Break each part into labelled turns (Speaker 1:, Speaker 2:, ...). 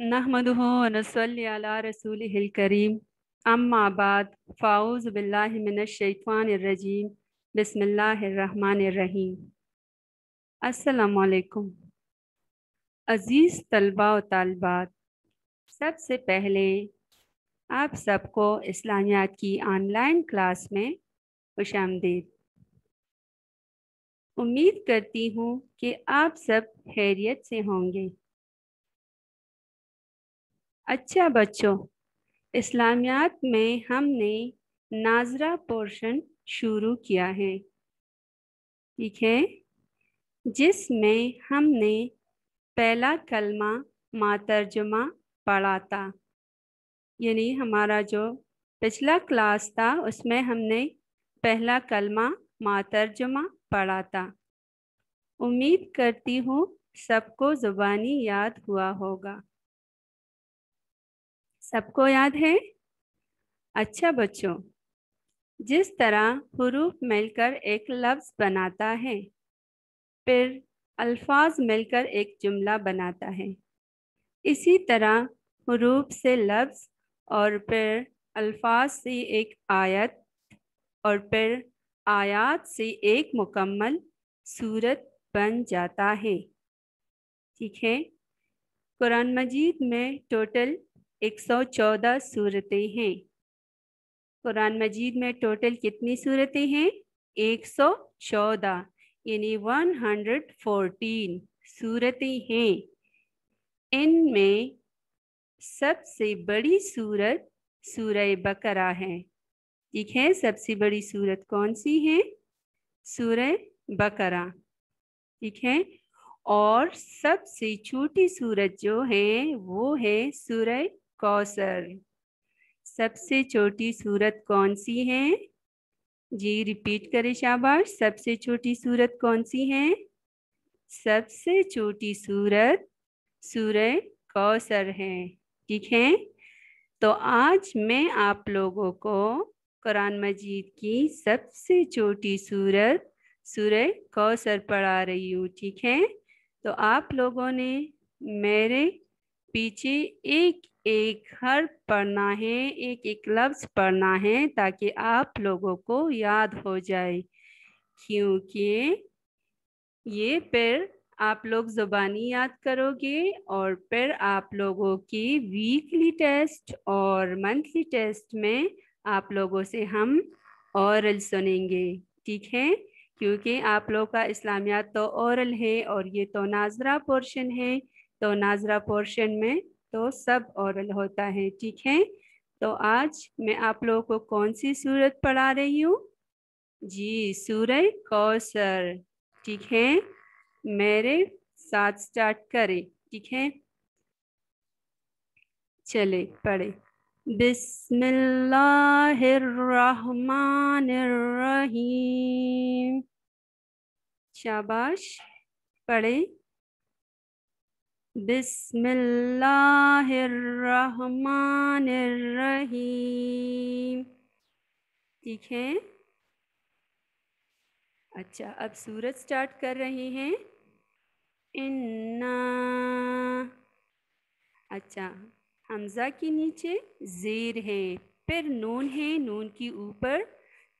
Speaker 1: नहमदला रसूल करीम अम्माबाद फ़ाउज़ बिल्लाशवानरजीम बसमीम असलकुम अज़ीज़ तलबा व सबसे पहले आप सबको इस्लामियात की ऑनलाइन क्लास में खुश आमदीद उम्मीद करती हूँ कि आप सब खैरियत से होंगे अच्छा बच्चों इस्लामियात में हमने नाजरा पोर्शन शुरू किया है ठीक है जिसमें हमने पहला कलमा मातर्जमा पढ़ा था यानी हमारा जो पिछला क्लास था उसमें हमने पहला कलमा मातर्जमा पढ़ा था उम्मीद करती हूँ सबको ज़ुबानी याद हुआ होगा सबको याद है अच्छा बच्चों जिस तरह हरूफ मिलकर एक लफ्ज़ बनाता है फिर अल्फाज मिलकर एक जुमला बनाता है इसी तरह हरूफ से लफ्ज़ और फिर अल्फाज से एक आयत और फिर आयात से एक मुकम्मल सूरत बन जाता है ठीक है कुरान मजीद में टोटल 114 सूरतें हैं कुरान मजीद में टोटल कितनी सूरतें हैं 114 यानी 114 सूरतें हैं इनमें सबसे बड़ी सूरत सूरह बकरा है ठीक है सबसे बड़ी सूरत कौन सी है सूरह बकरा ठीक है और सबसे छोटी सूरत जो है वो है सूरह कौसर सबसे छोटी सूरत कौन सी है जी रिपीट करें शाबाश सबसे छोटी सूरत कौन सी है सबसे छोटी सूरत सूर्य कौसर है ठीक है तो आज मैं आप लोगों को कुरान मजीद की सबसे छोटी सूरत सूर्य कौसर पढ़ा रही हूँ ठीक है तो आप लोगों ने मेरे पीछे एक एक हर पढ़ना है एक एक लफ्ज़ पढ़ना है ताकि आप लोगों को याद हो जाए क्योंकि ये फिर आप लोग ज़ुबानी याद करोगे और फिर आप लोगों की वीकली टेस्ट और मंथली टेस्ट में आप लोगों से हम औरल सुनेंगे ठीक है क्योंकि आप लोग का इस्लामिया तो औरल है और ये तो नाजरा पोर्शन है तो नाजरा पोर्शन में तो सब औरल होता है ठीक है तो आज मैं आप लोगों को कौन सी सूरत पढ़ा रही हूँ जी सूर कौसर ठीक है मेरे साथ स्टार्ट करें ठीक है चले पढ़े रही शाबाश पढ़े बिस्मिल्लाहिर्रहमानिर्रहीम ठीक है अच्छा अब सूरज स्टार्ट कर रहे हैं इन्ना अच्छा हमज़ा के नीचे ज़ेर है फिर नून है नून के ऊपर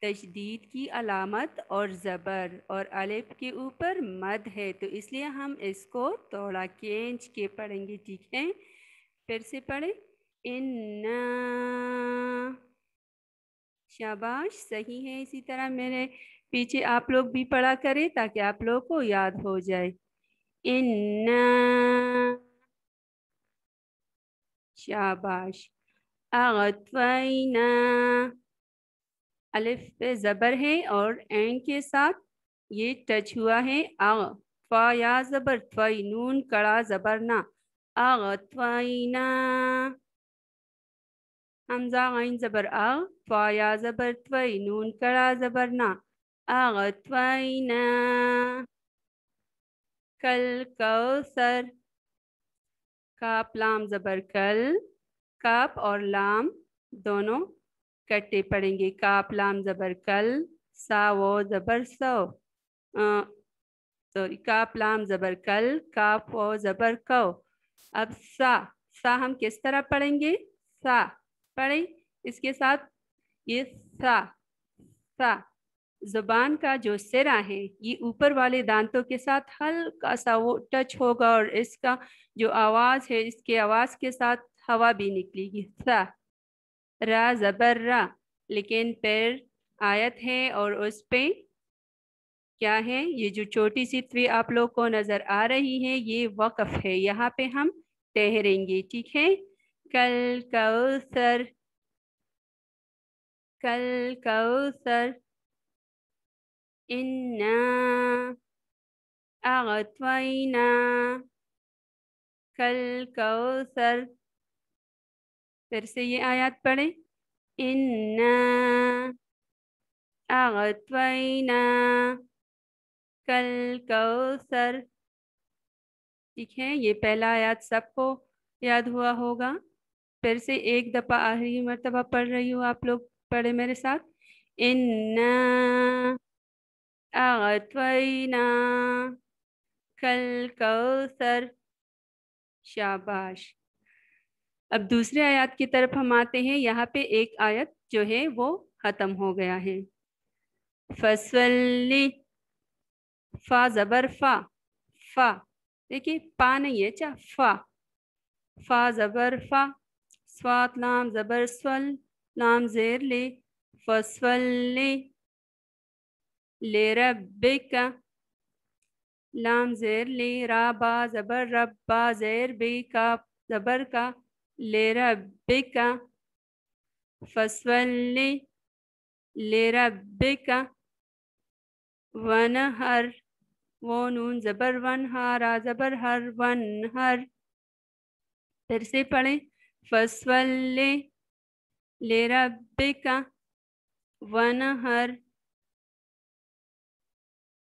Speaker 1: तशदीद की अलामत और ज़बर और अलिफ के ऊपर मद है तो इसलिए हम इसको थोड़ा केंच के पढ़ेंगे ठीक है फिर से पढ़े इन्ना शाबाश सही है इसी तरह मेरे पीछे आप लोग भी पढ़ा करें ताकि आप लोग को याद हो जाए इन्ना शाबाश अगतना अलिफ पे ज़बर है और एंग के साथ ये टच हुआ है आग फा या ज़बर त्वाई नून कड़ा ज़बर ना आग त्वाइना हमजा आइन ज़बर आग फा या ज़बर त्वाई नून कड़ा ज़बर ना आग त्वाइना कल सर काप लाम ज़बर कल काप और लाम दोनों कट्टे पड़ेंगे काप लाम जबर कल सा वो जबर सौ सॉरी काप लाम जबर कल काप वो जबर कौ अब सा सा हम किस तरह पढ़ेंगे सा पढ़े इसके साथ ये सा सा जुबान का जो सिरा है ये ऊपर वाले दांतों के साथ हल्का सा वो टच होगा और इसका जो आवाज़ है इसके आवाज़ के साथ हवा भी निकलेगी सा रा ज़बर रा लेकिन पैर आयत है और उस पे क्या है ये जो छोटी सी त्वी आप लोग को नज़र आ रही है ये वक़फ़ है यहाँ पे हम ठहरेंगे ठीक है कल कौसर कल कौसर इन्ना अगतवैना कल कौसर फिर से ये आयत पढ़े इन्ना अगतवैना कल कौसर ठीक है ये पहला आयात सबको याद हुआ होगा फिर से एक दफ़ा आखिरी मरतबा पढ़ रही हूँ आप लोग पढ़े मेरे साथ इन्ना अगतवैना कल कौसर शाबाश अब दूसरे आयत की तरफ हम आते हैं यहाँ पे एक आयत जो है वो ख़त्म हो गया है फसल फा ज़बर फा फा देखिए पा नहीं है चा फा फा ज़बर फा स्वात लाम ज़बर स्वल लाम जेर ले फसल ले ले लाम जेर ले रा बा ज़बर रब्बा जेर बे का ज़बर का لربك فصل لربك ونهر वो नून जबर वन हार जबर हर वन हर फिर से पढ़े फसवल्ले लेरा बेका वन हर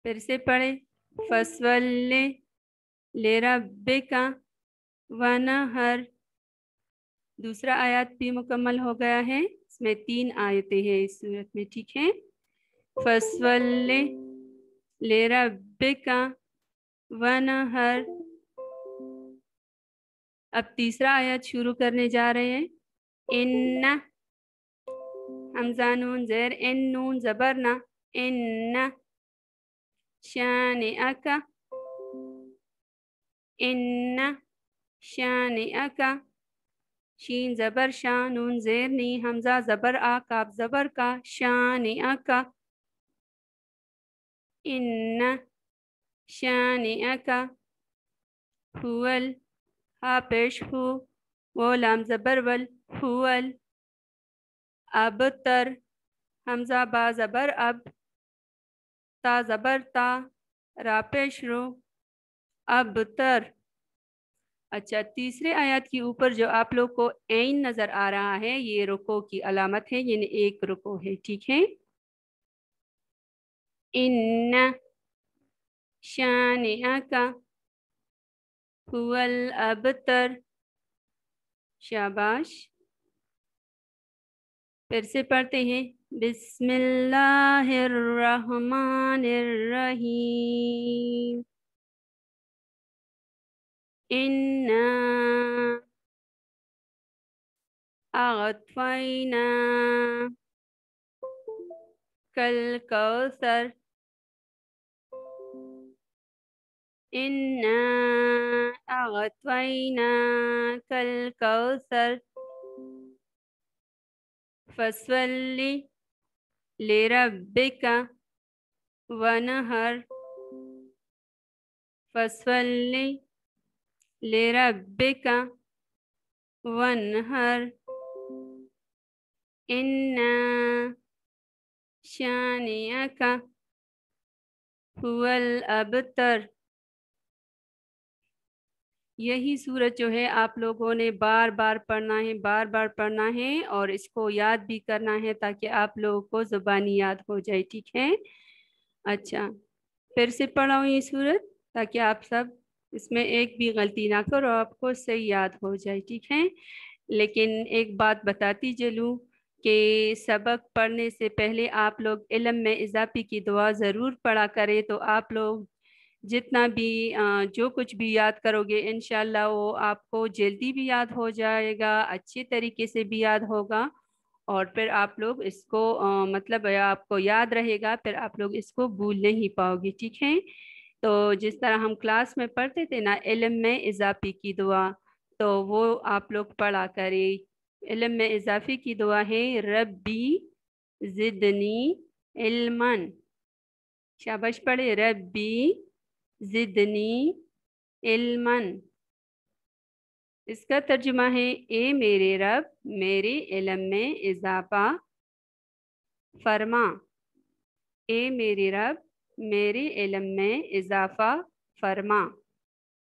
Speaker 1: फिर से पढ़े फसवल्ले लेरा बेका वन हर दूसरा आयत भी मुकम्मल हो गया है इसमें तीन आयतें हैं इस सूरत में ठीक है फसवल ले वन हर अब तीसरा आयत शुरू करने जा रहे हैं इन्ना हमजा नून जैर इन नून जबरना इन शान अका इन शान अका शीन ज़बर शाह नून ज़ेर नी हमज़ा ज़बर आ काब ज़बर का शान अका इन शान अका हुल हा पेश हु वो लाम ज़बर वल हुल अब तर हमज़ा बा ज़बर अब ता ज़बर ता रापेश रो अब तर अच्छा तीसरे आयत के ऊपर जो आप लोग को ऐन नज़र आ रहा है ये रुको की अलामत है यानी एक रुको है ठीक है इन शान का अबतर शाबाश फिर से पढ़ते हैं बिस्मिल्लाहिर्रहमानिर्रहीम إنا أغطفينا كالكوثر إنا أغطفينا كالكوثر فاسولي لربك ونهر فاسولي لربك وانهر إن شانئك هو الأبتر यही सूरत जो है आप लोगों ने बार बार पढ़ना है बार बार पढ़ना है और इसको याद भी करना है ताकि आप लोगों को ज़ुबानी याद हो जाए ठीक है अच्छा फिर से पढ़ाऊँ ये सूरत ताकि आप सब इसमें एक भी गलती ना करो आपको सही याद हो जाए ठीक है लेकिन एक बात बताती चलूँ कि सबक पढ़ने से पहले आप लोग इलम में इजाफे की दुआ ज़रूर पढ़ा करें तो आप लोग जितना भी जो कुछ भी याद करोगे इन वो आपको जल्दी भी याद हो जाएगा अच्छे तरीके से भी याद होगा और फिर आप लोग इसको मतलब आपको याद रहेगा फिर आप लोग इसको भूल नहीं पाओगे ठीक है तो जिस तरह हम क्लास में पढ़ते थे ना इलम में इजाफी की दुआ तो वो आप लोग पढ़ा करें इलम में इजाफी की दुआ है रबी ज़िदनी इल्मन शाबाश पढ़े रबी ज़िदनी इल्मन इसका तर्जुमा है ए मेरे रब मेरे इलम में इजाफा फरमा ए मेरे रब मेरे इलम में इजाफा फरमा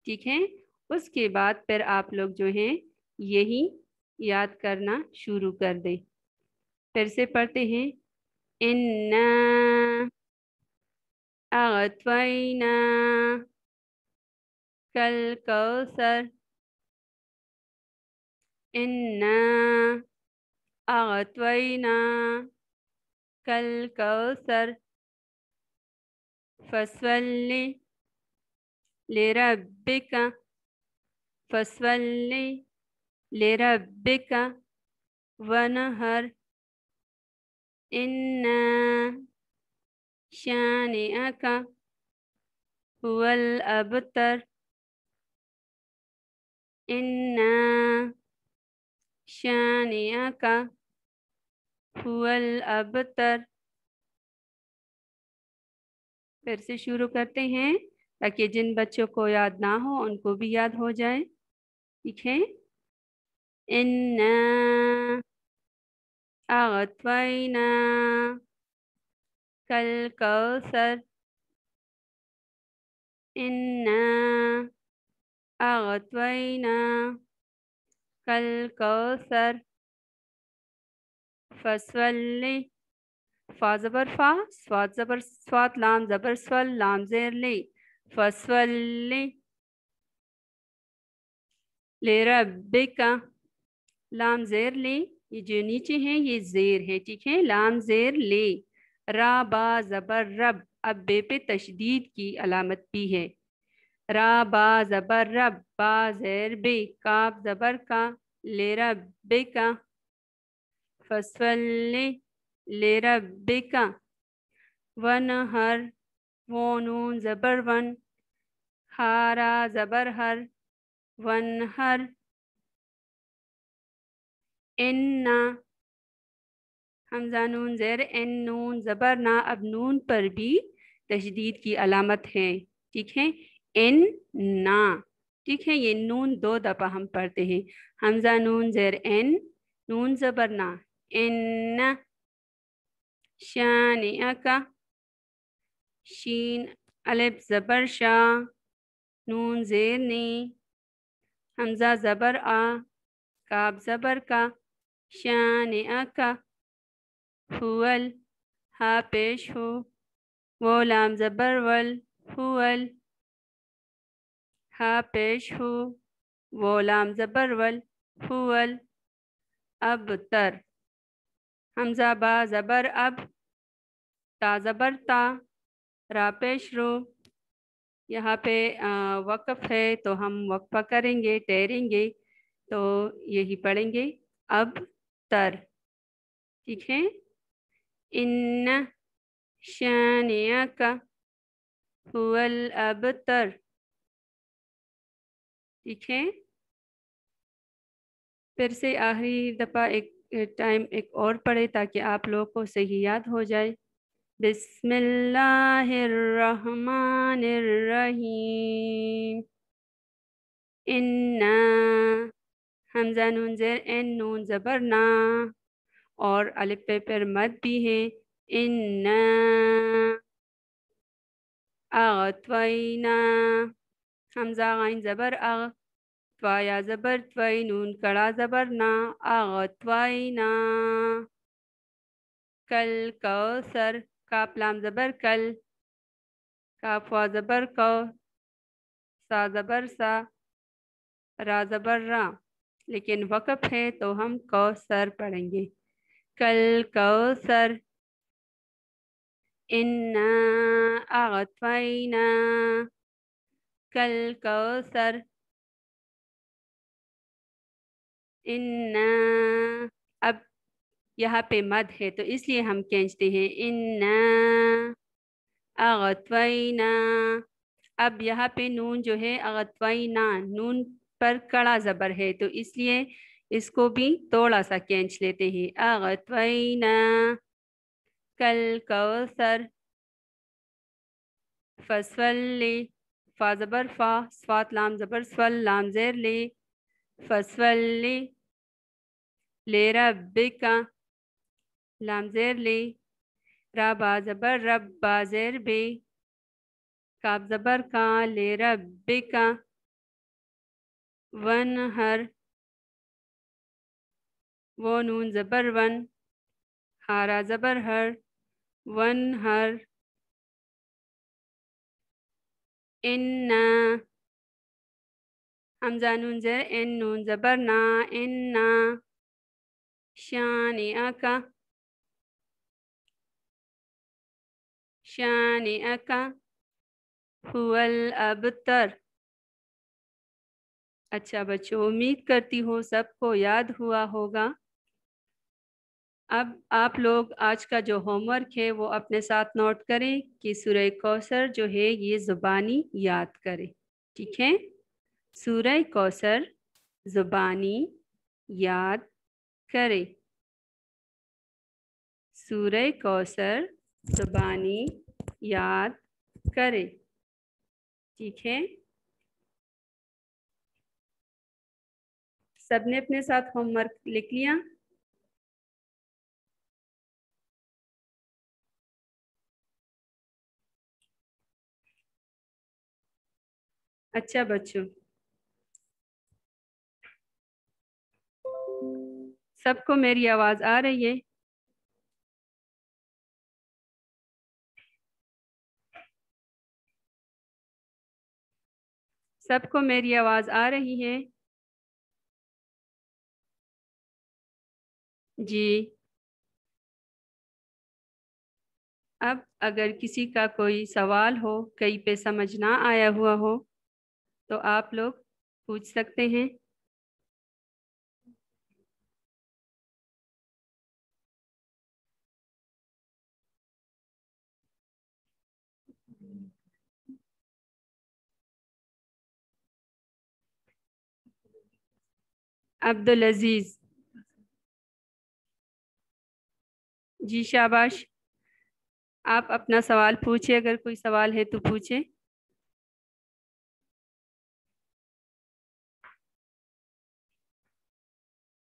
Speaker 1: ठीक है उसके बाद फिर आप लोग जो हैं यही याद करना शुरू कर दें फिर से पढ़ते हैं इन्ना कल कौसर इन्ना अगतवैना कल कौसर فصل لربك فصل لربك ونهر إن شانئك هو الأبتر إن شانئك هو الأبتر फिर से शुरू करते हैं ताकि जिन बच्चों को याद ना हो उनको भी याद हो जाए ठीक है इन्ना अगतवैना कल कौसर इन्ना अगतवैना कल कौसर फसवली फा जबर फा स्वाद जबर स्वाद लाम जबर स्वल लाम जेर ले फसवल ले ले रब्बे का लाम जेर ले ये जो नीचे हैं ये जेर है ठीक है लाम जेर ले रा बा जबर रब अब बे पे तशदीद की अलामत भी है रा बा जबर रब बा जेर बे काब जबर का ले रब्बे का फसवल वन हर वो नून जबर वन हारा जबर हर वन हर इन्ना हमजा नून जैर इन नून जबर ना अब नून पर भी तशदीद की अलामत है ठीक है इन ना ठीक है ये नून दो दफ़ा हम पढ़ते हैं हमजा नून जैर इन नून जबर ना इन शान आका शीन अलेब ज़बर शाह नून ज़ेर नी हमज़ा ज़बर आ काब ज़बर का शान आका हुल हा पेश हो वो लाम ज़बर वल हुल हा पेश हो वो लाम ज़बर वल हुल अब तर हमजा बा ज़बर अब ता ज़बर ता रा पेश रो यहाँ पे वक्फ है तो हम वक्फ़ा करेंगे तैरेंगे तो यही पढ़ेंगे अब तर ठीक है इन शानिया का हुल अब तर ठीक है फिर से आखिरी दफ़ा एक टाइम एक और पढ़े ताकि आप लोगों को सही याद हो जाए बिस्मिल्लाहिर्रहमानिर्रहीम इन्ना हमजा नून ज़ेर एन नून ज़बर ना और अलिफ पर मत भी है इन्ना अगतना हमजा गाइन ज़बर अग या जबर त्वई नून कड़ा जबर ना आवाई ना कल कौ सर काप लाम जबर कल काफ जबर कौ सा जबर सा रा जबर रा लेकिन वक़ है तो हम कौ सर पढ़ेंगे कल कौ सर इन्ना आवाई कल कौ सर इन्ना अब यहाँ पे मद है तो इसलिए हम कहते हैं इन्ना अगतवाइना अब यहाँ पे नून जो है अगतवाइना नून पर कड़ा ज़बर है तो इसलिए इसको भी थोड़ा सा कैंच लेते हैं अगतवाइना कल कौसर फसवल फा ज़बर फ़ा स्वात लाम ज़बर स्वल लाम ज़ेर ले फसवल लेरा लाम जेर ली रबा ज़बर रबा जेर बी काब ज़बर का लेरा लरबिका वन हर वो नून ज़बर वन हारा ज़बर हर वन हर इन्ना हमजा नून जर इन नून जबर ना इन्ना Shani aka. هو الأبتر अच्छा बच्चों उम्मीद करती हूँ सबको याद हुआ होगा अब आप लोग आज का जो होमवर्क है वो अपने साथ नोट करें कि सूर्य कौसर जो है ये ज़ुबानी याद करें ठीक है सूर्य कौसर ज़ुबानी याद करे सूर्य कौसर जबानी याद करे ठीक है सबने अपने साथ होमवर्क लिख लिया अच्छा बच्चों सबको मेरी आवाज आ रही है सबको मेरी आवाज आ रही है जी अब अगर किसी का कोई सवाल हो कहीं पे समझ ना आया हुआ हो तो आप लोग पूछ सकते हैं अब्दुल अजीज जी शाबाश आप अपना सवाल पूछे अगर कोई सवाल है तो पूछे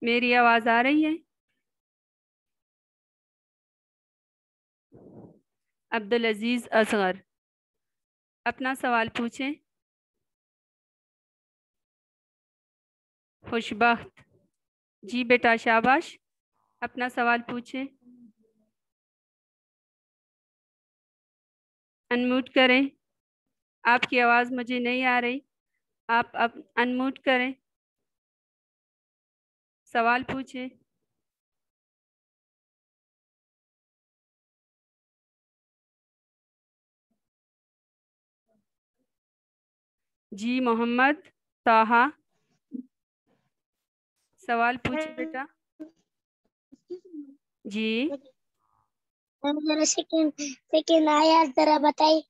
Speaker 1: मेरी आवाज आ रही है अब्दुल अजीज असगर अपना सवाल पूछें खुशबख्त जी बेटा शाबाश अपना सवाल पूछें अनम्यूट करें आपकी आवाज़ मुझे नहीं आ रही आप अब अनम्यूट करें सवाल पूछें जी मोहम्मद ताहा सवाल पूछे बेटा जी जरा सेकंड आयत जरा बताइए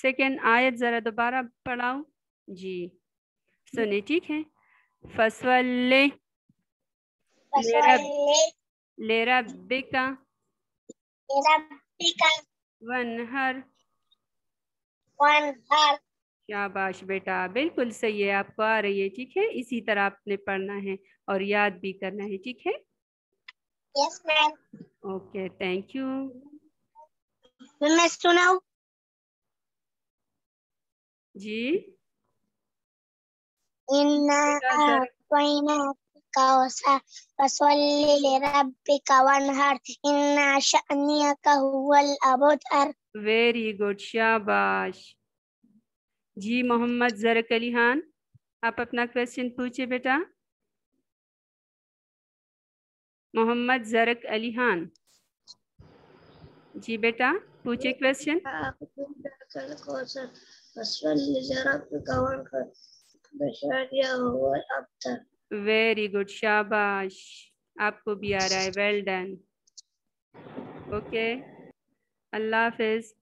Speaker 1: सेकंड आयत जरा दोबारा पढ़ाओ जी सुनिए ठीक है फसल लेरा बिका लेरा बिका वनहर वनहर बेटा बिल्कुल सही है आपको आ रही है ठीक है इसी तरह आपने पढ़ना है और याद भी करना है ठीक है yes ma'am okay thank you मैं सुनाऊ जी इन गुड शाबाश जी मोहम्मद जरकली खान आप अपना क्वेश्चन पूछे बेटा मोहम्मद जरक अली खान जी बेटा पूछे क्वेश्चन वेरी गुड शाबाश आपको भी आ रहा है वेल डन ओके अल्लाह हाफिज़